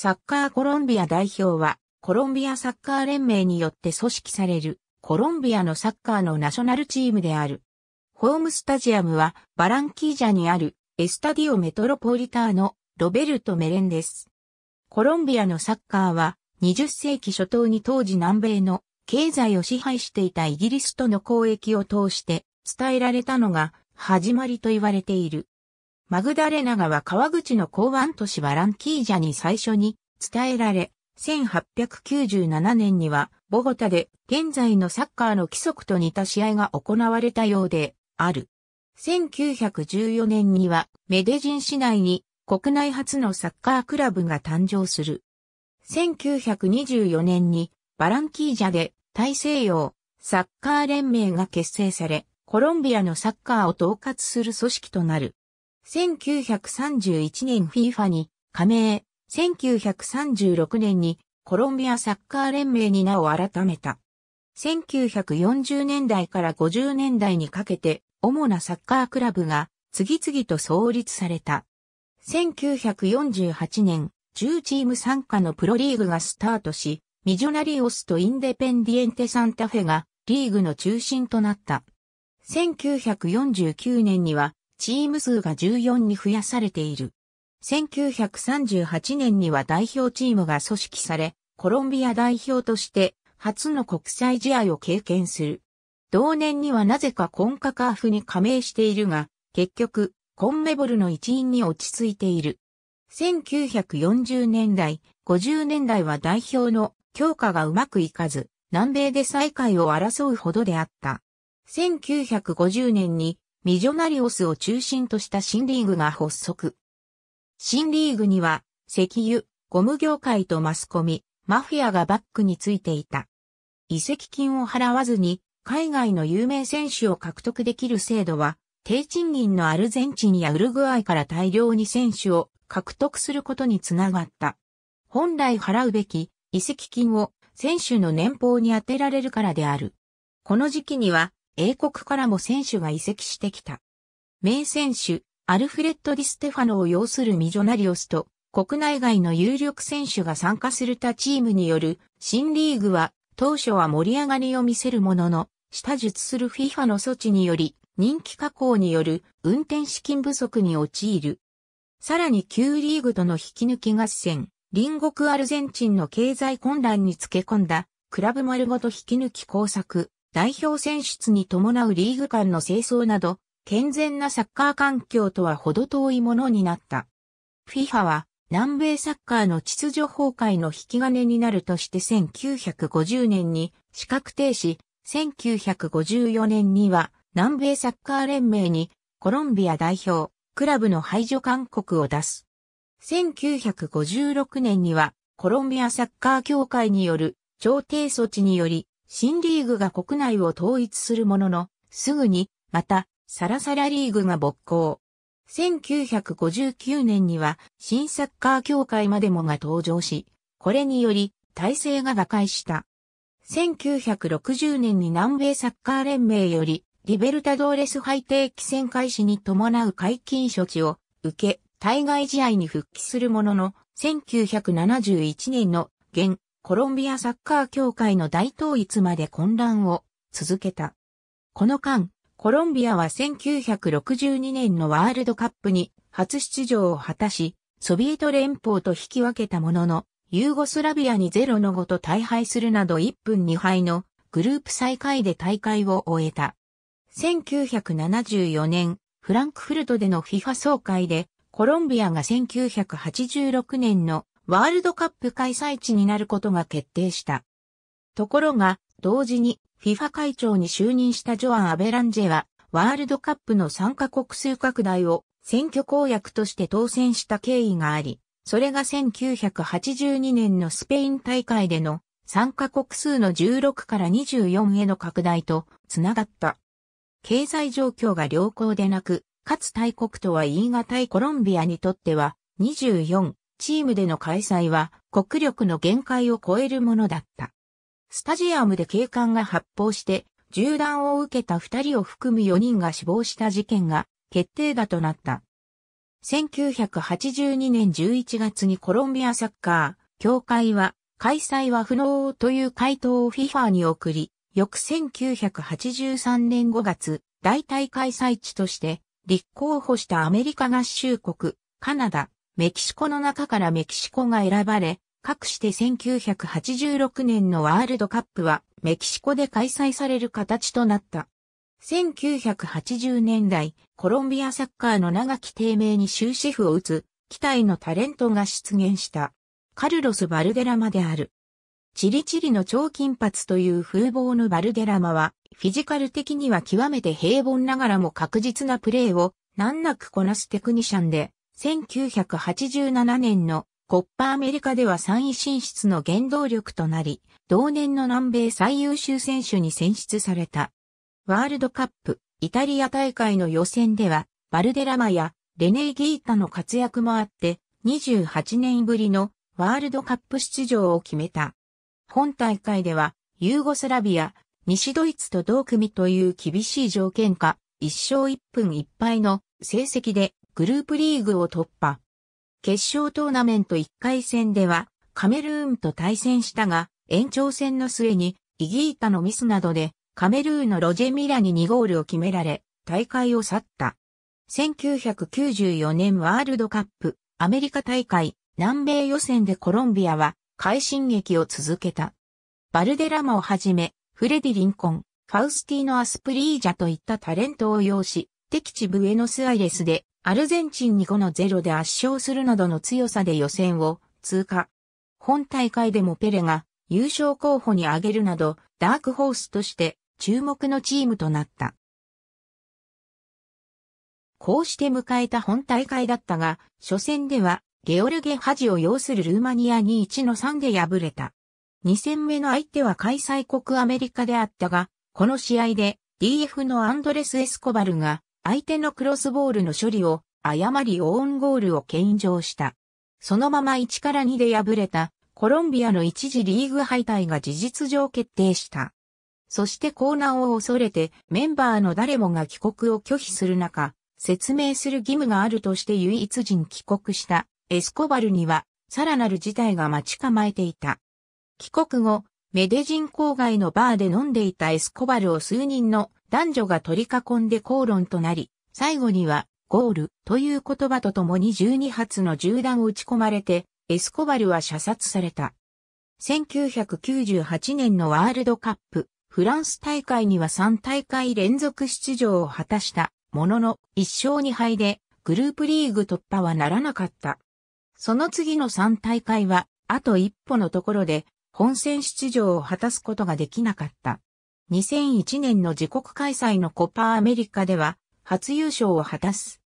サッカーコロンビア代表は、コロンビアサッカー連盟によって組織される、コロンビアのサッカーのナショナルチームである。ホームスタジアムは、バランキージャにある、エスタディオメトロポリターの、ロベルト・メレンです。コロンビアのサッカーは、20世紀初頭に当時南米の経済を支配していたイギリスとの交易を通して伝えられたのが始まりと言われている。マグダレナ川川口の港湾都市はランキージャに最初に伝えられ、1897年にはボゴタで現在のサッカーの規則と似た試合が行われたようである。1914年にはメデジン市内に国内初のサッカークラブが誕生する。1924年にバランキージャで大西洋サッカー連盟が結成され、コロンビアのサッカーを統括する組織となる。1931年 FIFA に加盟、1936年にコロンビアサッカー連盟に名を改めた。1940年代から50年代にかけて主なサッカークラブが次々と創立された。1948年、10チーム参加のプロリーグがスタートし、ミジョナリオスとインデペンディエンテサンタフェがリーグの中心となった。1949年にはチーム数が14に増やされている。1938年には代表チームが組織され、コロンビア代表として初の国際試合を経験する。同年にはなぜかコンカカーフに加盟しているが、結局、コンメボルの一員に落ち着いている。1940年代、50年代は代表の強化がうまくいかず、南米で再開を争うほどであった。1950年にミジョナリオスを中心とした新リーグが発足。新リーグには、石油、ゴム業界とマスコミ、マフィアがバックについていた。移籍金を払わずに、海外の有名選手を獲得できる制度は、低賃金のアルゼンチンやウルグアイから大量に選手を獲得することにつながった。本来払うべき移籍金を選手の年俸に充てられるからである。この時期には英国からも選手が移籍してきた。名選手、アルフレッド・ディ・ステファノを擁するミジョナリオスと国内外の有力選手が参加する他チームによる新リーグは当初は盛り上がりを見せるものの、下述する FIFA の措置により人気加工による運転資金不足に陥る。さらに旧リーグとの引き抜き合戦、隣国アルゼンチンの経済混乱につけ込んだクラブ丸ごと引き抜き工作、代表選出に伴うリーグ間の清掃など、健全なサッカー環境とは程遠いものになった。FIFA は南米サッカーの秩序崩壊の引き金になるとして1950年に資格停止、1954年には南米サッカー連盟にコロンビア代表、クラブの排除勧告を出す。1956年にはコロンビアサッカー協会による調停措置により新リーグが国内を統一するものの、すぐに、また、サラサラリーグが勃興。1959年には、新サッカー協会までもが登場し、これにより、体制が瓦解した。1960年に南米サッカー連盟より、リベルタドーレス敗定規戦開始に伴う解禁処置を受け、対外試合に復帰するものの、1971年の現コロンビアサッカー協会の大統一まで混乱を続けた。この間、コロンビアは1962年のワールドカップに初出場を果たし、ソビエト連邦と引き分けたものの、ユーゴスラビアにゼロの5と大敗するなど1分2敗のグループ最下位で大会を終えた。1974年、フランクフルトでの FIFA 総会で、コロンビアが1986年のワールドカップ開催地になることが決定した。ところが、同時に FIFA 会長に就任したジョアン・アベランジェは、ワールドカップの参加国数拡大を選挙公約として当選した経緯があり、それが1982年のスペイン大会での参加国数の16から24への拡大とつながった。経済状況が良好でなく、かつ大国とは言い難いコロンビアにとっては、24チームでの開催は国力の限界を超えるものだった。スタジアムで警官が発砲して銃弾を受けた2人を含む4人が死亡した事件が決定打となった。1982年11月にコロンビアサッカー協会は開催は不能という回答を FIFA に送り、翌1983年5月、代替開催地として立候補したアメリカ合衆国、カナダ、メキシコの中からメキシコが選ばれ、各して1986年のワールドカップはメキシコで開催される形となった。1980年代、コロンビアサッカーの長き低迷に終止符を打つ、期待のタレントが出現した。カルロス・バルデラマである。チリチリの超金髪という風貌のバルデラマは、フィジカル的には極めて平凡ながらも確実なプレーを難なくこなすテクニシャンで、1987年のコッパアメリカでは3位進出の原動力となり、同年の南米最優秀選手に選出された。ワールドカップ、イタリア大会の予選では、バルデラマやレネー・ギータの活躍もあって、28年ぶりのワールドカップ出場を決めた。本大会では、ユーゴスラビア、西ドイツと同組という厳しい条件下、1勝1分1敗の成績でグループリーグを突破。決勝トーナメント1回戦では、カメルーンと対戦したが、延長戦の末に、イギータのミスなどで、カメルーンのロジェ・ミラに2ゴールを決められ、大会を去った。1994年ワールドカップ、アメリカ大会、南米予選でコロンビアは、快進撃を続けた。バルデラマをはじめ、フレディ・リンコン、ファウスティーノ・アスプリージャといったタレントを要し、敵地ブエノスアイレスでアルゼンチンに5の0で圧勝するなどの強さで予選を通過。本大会でもペレが優勝候補に挙げるなど、ダークホースとして注目のチームとなった。こうして迎えた本大会だったが、初戦ではゲオルゲ・ハジを擁するルーマニアに1の3で敗れた。2戦目の相手は開催国アメリカであったが、この試合で DF のアンドレス・エスコバルが相手のクロスボールの処理を誤りオウンゴールを献上した。そのまま1から2で敗れたコロンビアの一次リーグ敗退が事実上決定した。そしてコーナーを恐れてメンバーの誰もが帰国を拒否する中、説明する義務があるとして唯一人帰国したエスコバルにはさらなる事態が待ち構えていた。帰国後、メデジン郊外のバーで飲んでいたエスコバルを数人の男女が取り囲んで口論となり、最後には、ゴールという言葉とともに12発の銃弾を撃ち込まれて、エスコバルは射殺された。1998年のワールドカップ、フランス大会には3大会連続出場を果たしたものの1勝2敗でグループリーグ突破はならなかった。その次の3大会はあと一歩のところで本戦出場を果たすことができなかった。2001年の自国開催のコパアメリカでは初優勝を果たす。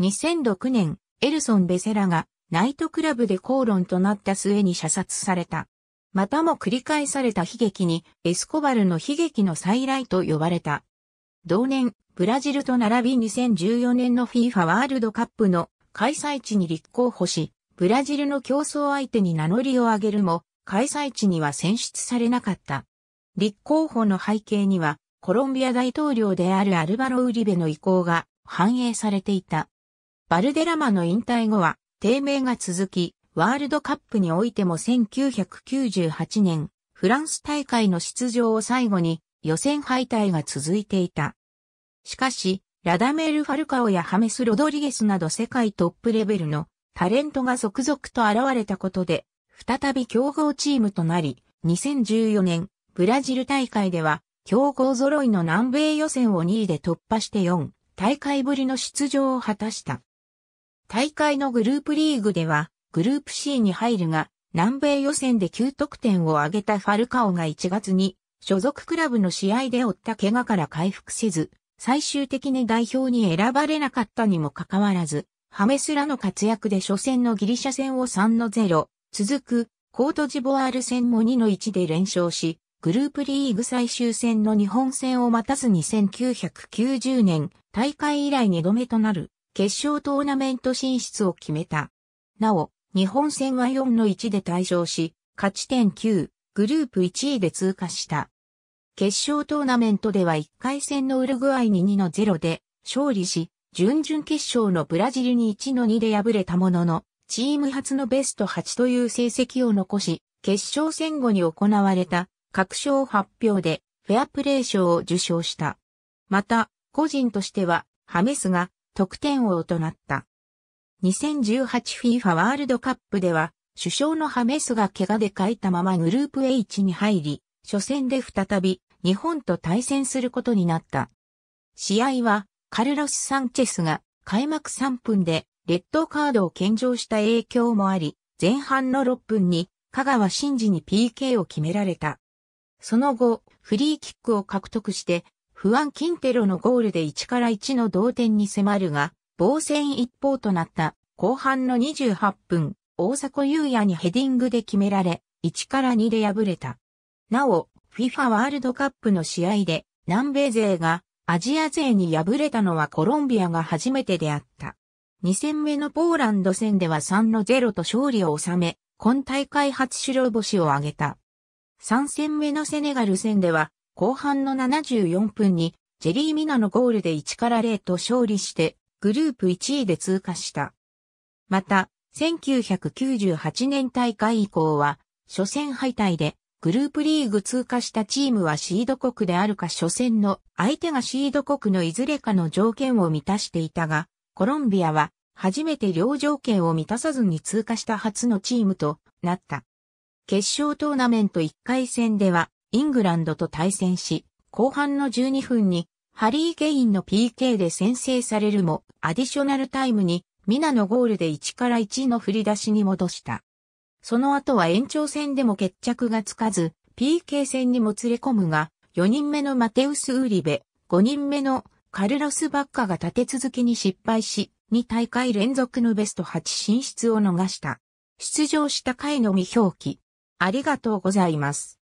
2006年、エルソン・ベセラがナイトクラブで口論となった末に射殺された。またも繰り返された悲劇にエスコバルの悲劇の再来と呼ばれた。同年、ブラジルと並び2014年の FIFA ワールドカップの開催地に立候補し、ブラジルの競争相手に名乗りを上げるも、開催地には選出されなかった。立候補の背景には、コロンビア大統領であるアルバロ・ウリベの意向が反映されていた。バルデラマの引退後は、低迷が続き、ワールドカップにおいても1998年、フランス大会の出場を最後に予選敗退が続いていた。しかし、ラダメール・ファルカオやハメス・ロドリゲスなど世界トップレベルのタレントが続々と現れたことで、再び競合チームとなり、2014年ブラジル大会では、強豪揃いの南米予選を2位で突破して4大会ぶりの出場を果たした。大会のグループリーグでは、グループ C に入るが、南米予選で9得点を挙げたファルカオが1月に、所属クラブの試合で負った怪我から回復せず、最終的に代表に選ばれなかったにもかかわらず、ハメスラの活躍で初戦のギリシャ戦を3の0、続く、コートジボワール戦も2の1で連勝し、グループリーグ最終戦の日本戦を待たずに1990年大会以来2度目となる決勝トーナメント進出を決めた。なお、日本戦は4の1で退場し、勝ち点9、グループ1位で通過した。決勝トーナメントでは1回戦のウルグアイに2の0で勝利し、準々決勝のブラジルに1の2で敗れたものの、チーム初のベスト8という成績を残し、決勝戦後に行われた各賞発表でフェアプレー賞を受賞した。また、個人としては、ハメスが得点王となった。2018FIFA ワールドカップでは、首相のハメスが怪我で書いたままグループ H に入り、初戦で再び日本と対戦することになった。試合はカルロス・サンチェスが開幕3分でレッドカードを献上した影響もあり、前半の6分に香川真司に PK を決められた。その後、フリーキックを獲得して、不安金キンテロのゴールで1から1の同点に迫るが、防戦一方となった後半の28分、大迫勇也にヘディングで決められ、1から2で敗れた。なお、FIFA ワールドカップの試合で南米勢がアジア勢に敗れたのはコロンビアが初めてであった。2戦目のポーランド戦では3の0と勝利を収め、今大会初白星を挙げた。3戦目のセネガル戦では、後半の74分に、ジェリー・ミナのゴールで1から0と勝利して、グループ1位で通過した。また、1998年大会以降は、初戦敗退で、グループリーグ通過したチームはシード国であるか初戦の相手がシード国のいずれかの条件を満たしていたが、コロンビアは初めて両条件を満たさずに通過した初のチームとなった。決勝トーナメント1回戦では、イングランドと対戦し、後半の12分に、ハリー・ケインの PK で先制されるも、アディショナルタイムに、ミナのゴールで1から1の振り出しに戻した。その後は延長戦でも決着がつかず、PK 戦にもつれ込むが、4人目のマテウス・ウーリベ、5人目のカルロス・バッカが立て続けに失敗し、2大会連続のベスト8進出を逃した。出場した回の未表記。ありがとうございます。